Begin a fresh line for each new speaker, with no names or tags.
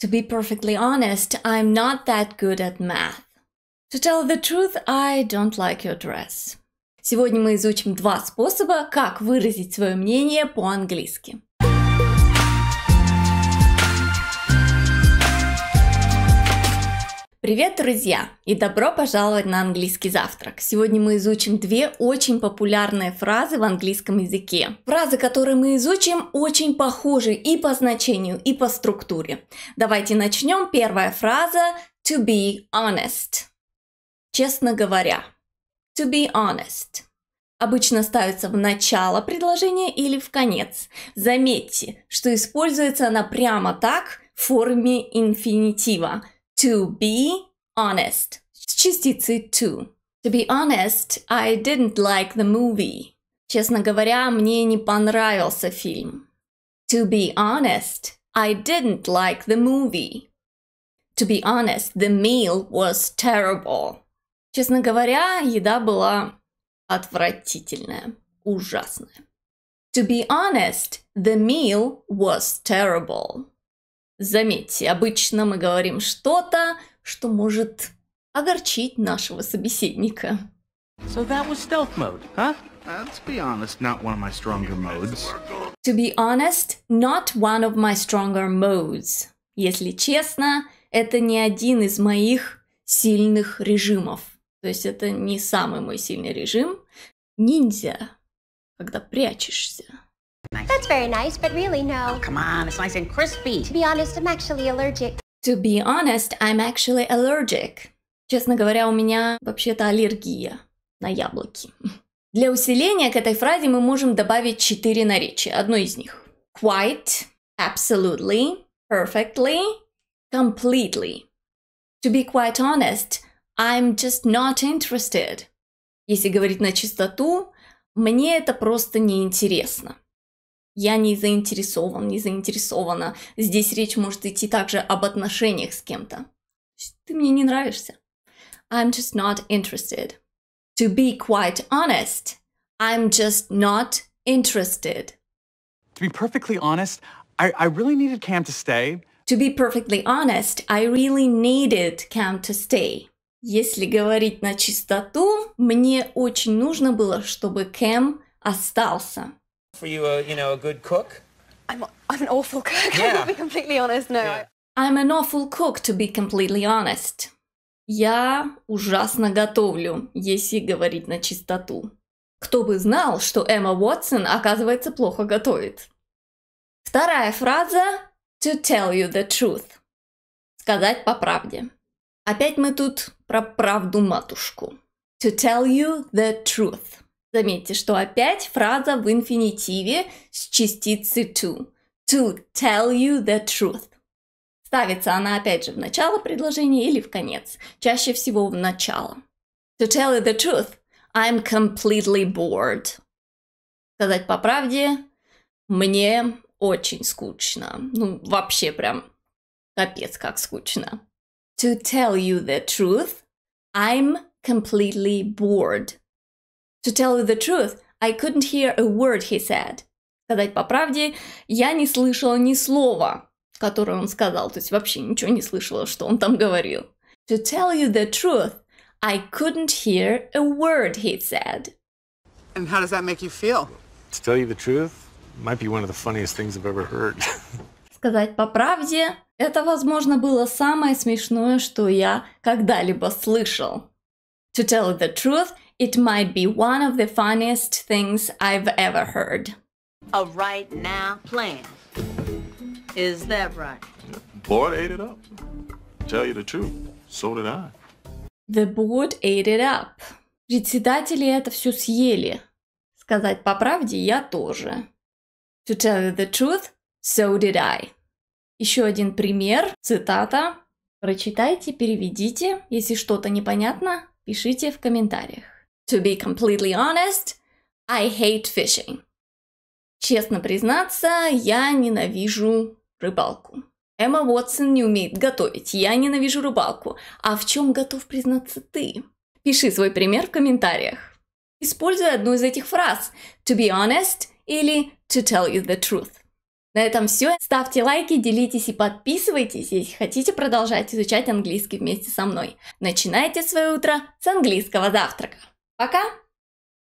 To be perfectly honest, I'm not that good at math. To tell the truth, I don't like your dress. Сегодня мы изучим два способа, как выразить свое мнение по-английски. Привет, друзья! И добро пожаловать на английский завтрак. Сегодня мы изучим две очень популярные фразы в английском языке. Фразы, которые мы изучим, очень похожи и по значению, и по структуре. Давайте начнем. Первая фраза to be honest. Честно говоря, to be honest обычно ставится в начало предложения или в конец. Заметьте, что используется она прямо так в форме инфинитива – to be honest. Частицы to. To be honest, I didn't like the movie. Честно говоря, мне не понравился фильм. To be honest, I didn't like the movie. To be honest, the meal was terrible. Честно говоря, еда была отвратительная, ужасная. To be honest, the meal was terrible. Заметьте, обычно мы говорим что-то, что может огорчить нашего собеседника. So that was stealth mode, huh? Uh, let's be honest, not one of my stronger modes. To be honest, not one of my stronger modes. Если честно, это не один из моих сильных режимов. То есть это не самый мой сильный режим. Ниндзя, когда прячешься. That's very nice, but really, no. Oh, come on, it's nice and crispy. To be honest, I'm actually allergic. To be honest, I'm actually allergic. Честно говоря, у меня вообще-то аллергия на яблоки. Для усиления к этой фразе мы можем добавить четыре наречия. Одно из них. Quite, absolutely, perfectly, completely. To be quite honest, I'm just not interested. Если говорить на чистоту, мне это просто неинтересно я не заинтересован, не заинтересована. Здесь речь может идти также об отношениях с кем-то. Ты мне не нравишься. I'm just not interested. To be quite honest, I'm just not interested. To be perfectly honest, I, I really needed Cam to stay. To be perfectly honest, I really needed Cam to stay. Если говорить на чистоту, мне очень нужно было, чтобы Кэм остался for you a you know a good cook? I'm I'm an awful cook. Yeah. to be completely honest. No. Yeah. I'm an awful cook, to be completely honest. Я ужасно готовлю, если говорить на чистоту. Кто бы знал, что Эмма Уотсон, оказывается, плохо готовит. Вторая фраза «to tell you the truth» – сказать по правде. Опять мы тут про правду матушку. «To tell you the truth» Заметьте, что опять фраза в инфинитиве с частицей to. To tell you the truth. Ставится она опять же в начало предложения или в конец. Чаще всего в начало. To tell you the truth, I'm completely bored. Сказать по правде, мне очень скучно. Ну, вообще прям капец как скучно. To tell you the truth, I'm completely bored. To tell you the truth, I couldn't hear a word he said. Сказать по правде, я не слышала ни слова, которое он сказал, то есть вообще ничего не слышала, что он там говорил. To tell you the truth, I couldn't hear a word he said. And how does that make you feel? To tell you the truth, might be one of the funniest things I've ever heard. Сказать по правде, это, возможно, было самое смешное, что я когда-либо слышал. To tell you the truth, It might be one of the funniest things I've ever heard. A right now plan. Is that right? Board ate it up. Tell you the truth, so did I. The board ate it up. Председатели это все съели. Сказать по правде, я тоже. To tell you the truth, so did I. Еще один пример, цитата. Прочитайте, переведите. Если что-то непонятно, пишите в комментариях. To be completely honest, I hate fishing. Честно признаться, я ненавижу рыбалку. Эмма Уотсон не умеет готовить, я ненавижу рыбалку. А в чем готов признаться ты? Пиши свой пример в комментариях. Используй одну из этих фраз «to be honest» или «to tell you the truth». На этом все. Ставьте лайки, делитесь и подписывайтесь, если хотите продолжать изучать английский вместе со мной. Начинайте свое утро с английского завтрака. Пока!